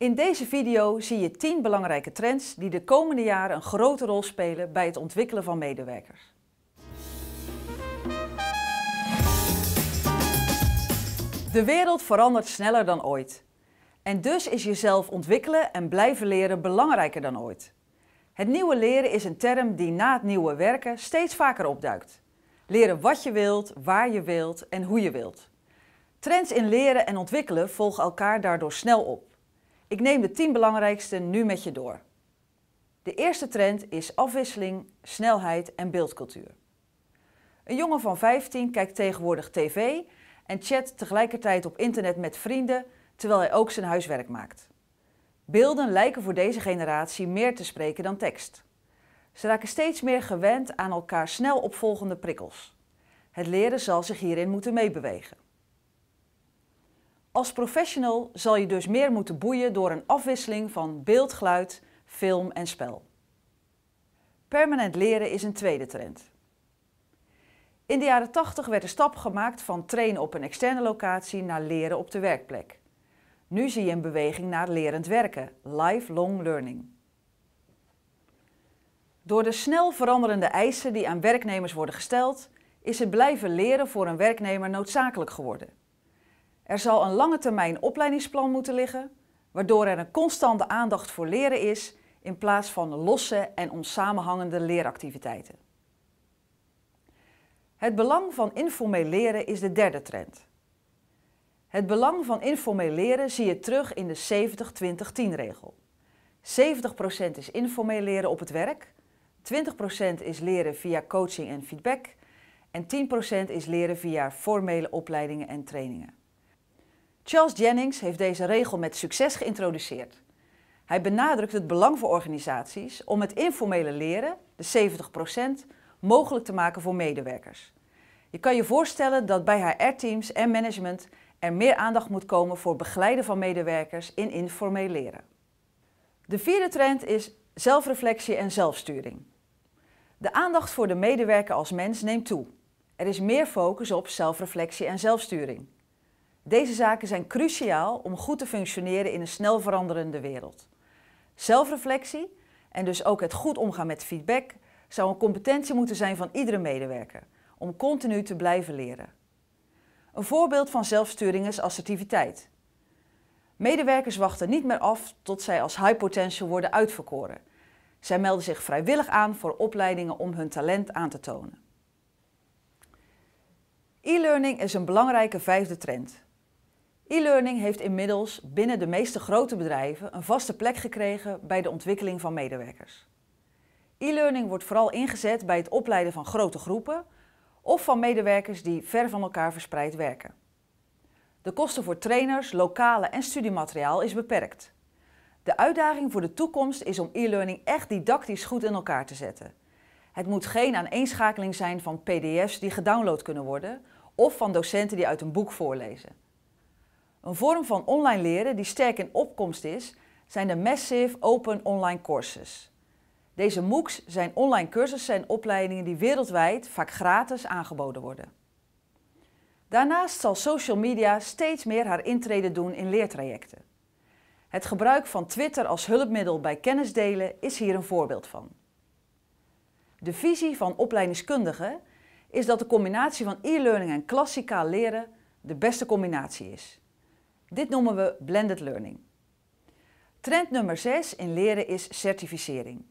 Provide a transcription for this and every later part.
In deze video zie je 10 belangrijke trends die de komende jaren een grote rol spelen bij het ontwikkelen van medewerkers. De wereld verandert sneller dan ooit. En dus is jezelf ontwikkelen en blijven leren belangrijker dan ooit. Het nieuwe leren is een term die na het nieuwe werken steeds vaker opduikt. Leren wat je wilt, waar je wilt en hoe je wilt. Trends in leren en ontwikkelen volgen elkaar daardoor snel op. Ik neem de tien belangrijkste nu met je door. De eerste trend is afwisseling, snelheid en beeldcultuur. Een jongen van 15 kijkt tegenwoordig tv en chat tegelijkertijd op internet met vrienden terwijl hij ook zijn huiswerk maakt. Beelden lijken voor deze generatie meer te spreken dan tekst. Ze raken steeds meer gewend aan elkaar snel opvolgende prikkels. Het leren zal zich hierin moeten meebewegen. Als professional zal je dus meer moeten boeien door een afwisseling van beeld, geluid, film en spel. Permanent leren is een tweede trend. In de jaren 80 werd de stap gemaakt van trainen op een externe locatie naar leren op de werkplek. Nu zie je een beweging naar lerend werken, lifelong learning. Door de snel veranderende eisen die aan werknemers worden gesteld, is het blijven leren voor een werknemer noodzakelijk geworden. Er zal een lange termijn opleidingsplan moeten liggen, waardoor er een constante aandacht voor leren is in plaats van losse en onsamenhangende leeractiviteiten. Het belang van informeel leren is de derde trend. Het belang van informeel leren zie je terug in de 70-20-10-regel. 70% is informeel leren op het werk, 20% is leren via coaching en feedback en 10% is leren via formele opleidingen en trainingen. Charles Jennings heeft deze regel met succes geïntroduceerd. Hij benadrukt het belang voor organisaties om het informele leren, de 70%, mogelijk te maken voor medewerkers. Je kan je voorstellen dat bij HR-teams en management er meer aandacht moet komen voor begeleiden van medewerkers in informeel leren. De vierde trend is zelfreflectie en zelfsturing. De aandacht voor de medewerker als mens neemt toe. Er is meer focus op zelfreflectie en zelfsturing. Deze zaken zijn cruciaal om goed te functioneren in een snel veranderende wereld. Zelfreflectie en dus ook het goed omgaan met feedback zou een competentie moeten zijn van iedere medewerker, om continu te blijven leren. Een voorbeeld van zelfsturing is assertiviteit. Medewerkers wachten niet meer af tot zij als high potential worden uitverkoren. Zij melden zich vrijwillig aan voor opleidingen om hun talent aan te tonen. E-learning is een belangrijke vijfde trend. E-learning heeft inmiddels binnen de meeste grote bedrijven een vaste plek gekregen bij de ontwikkeling van medewerkers. E-learning wordt vooral ingezet bij het opleiden van grote groepen of van medewerkers die ver van elkaar verspreid werken. De kosten voor trainers, lokale en studiemateriaal is beperkt. De uitdaging voor de toekomst is om e-learning echt didactisch goed in elkaar te zetten. Het moet geen aaneenschakeling zijn van pdf's die gedownload kunnen worden of van docenten die uit een boek voorlezen. Een vorm van online leren die sterk in opkomst is, zijn de Massive Open Online Courses. Deze MOOCs zijn online cursussen en opleidingen die wereldwijd vaak gratis aangeboden worden. Daarnaast zal social media steeds meer haar intrede doen in leertrajecten. Het gebruik van Twitter als hulpmiddel bij kennisdelen is hier een voorbeeld van. De visie van opleidingskundigen is dat de combinatie van e-learning en klassikaal leren de beste combinatie is. Dit noemen we blended learning. Trend nummer 6 in leren is certificering.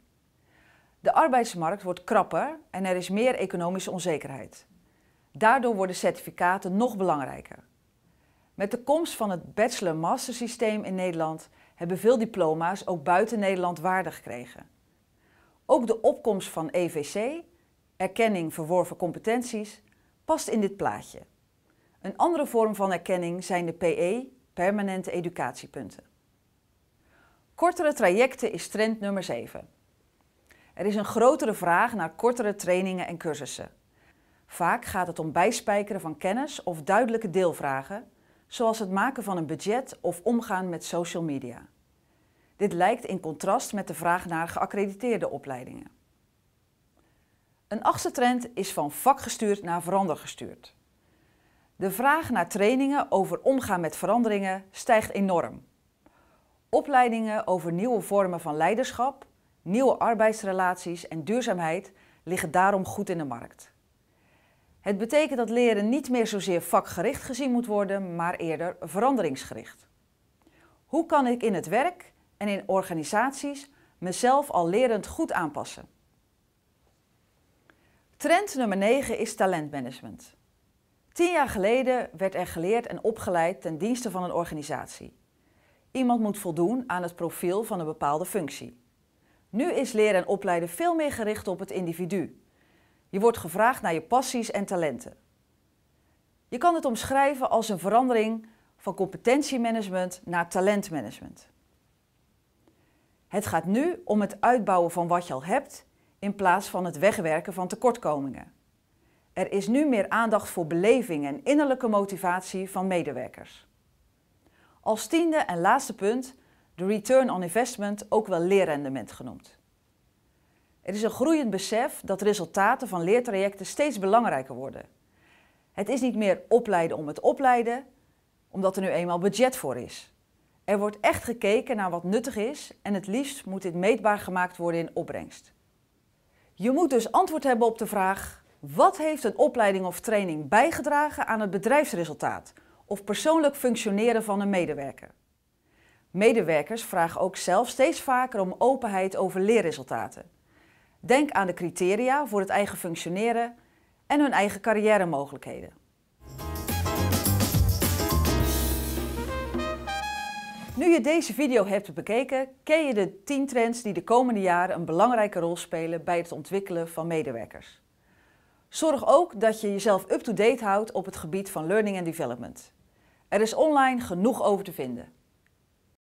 De arbeidsmarkt wordt krapper en er is meer economische onzekerheid. Daardoor worden certificaten nog belangrijker. Met de komst van het bachelor-master systeem in Nederland hebben veel diploma's ook buiten Nederland waarde gekregen. Ook de opkomst van EVC, erkenning verworven competenties, past in dit plaatje. Een andere vorm van erkenning zijn de PE permanente educatiepunten. Kortere trajecten is trend nummer 7. Er is een grotere vraag naar kortere trainingen en cursussen. Vaak gaat het om bijspijkeren van kennis of duidelijke deelvragen, zoals het maken van een budget of omgaan met social media. Dit lijkt in contrast met de vraag naar geaccrediteerde opleidingen. Een achtste trend is van vakgestuurd naar verandergestuurd. De vraag naar trainingen over omgaan met veranderingen stijgt enorm. Opleidingen over nieuwe vormen van leiderschap, nieuwe arbeidsrelaties en duurzaamheid liggen daarom goed in de markt. Het betekent dat leren niet meer zozeer vakgericht gezien moet worden, maar eerder veranderingsgericht. Hoe kan ik in het werk en in organisaties mezelf al lerend goed aanpassen? Trend nummer 9 is talentmanagement. Tien jaar geleden werd er geleerd en opgeleid ten dienste van een organisatie. Iemand moet voldoen aan het profiel van een bepaalde functie. Nu is leren en opleiden veel meer gericht op het individu. Je wordt gevraagd naar je passies en talenten. Je kan het omschrijven als een verandering van competentiemanagement naar talentmanagement. Het gaat nu om het uitbouwen van wat je al hebt in plaats van het wegwerken van tekortkomingen. Er is nu meer aandacht voor beleving en innerlijke motivatie van medewerkers. Als tiende en laatste punt de return on investment, ook wel leerrendement genoemd. Er is een groeiend besef dat resultaten van leertrajecten steeds belangrijker worden. Het is niet meer opleiden om het opleiden, omdat er nu eenmaal budget voor is. Er wordt echt gekeken naar wat nuttig is en het liefst moet dit meetbaar gemaakt worden in opbrengst. Je moet dus antwoord hebben op de vraag: wat heeft een opleiding of training bijgedragen aan het bedrijfsresultaat of persoonlijk functioneren van een medewerker? Medewerkers vragen ook zelf steeds vaker om openheid over leerresultaten. Denk aan de criteria voor het eigen functioneren en hun eigen carrière-mogelijkheden. Nu je deze video hebt bekeken, ken je de 10 trends die de komende jaren een belangrijke rol spelen bij het ontwikkelen van medewerkers. Zorg ook dat je jezelf up-to-date houdt op het gebied van learning and development. Er is online genoeg over te vinden.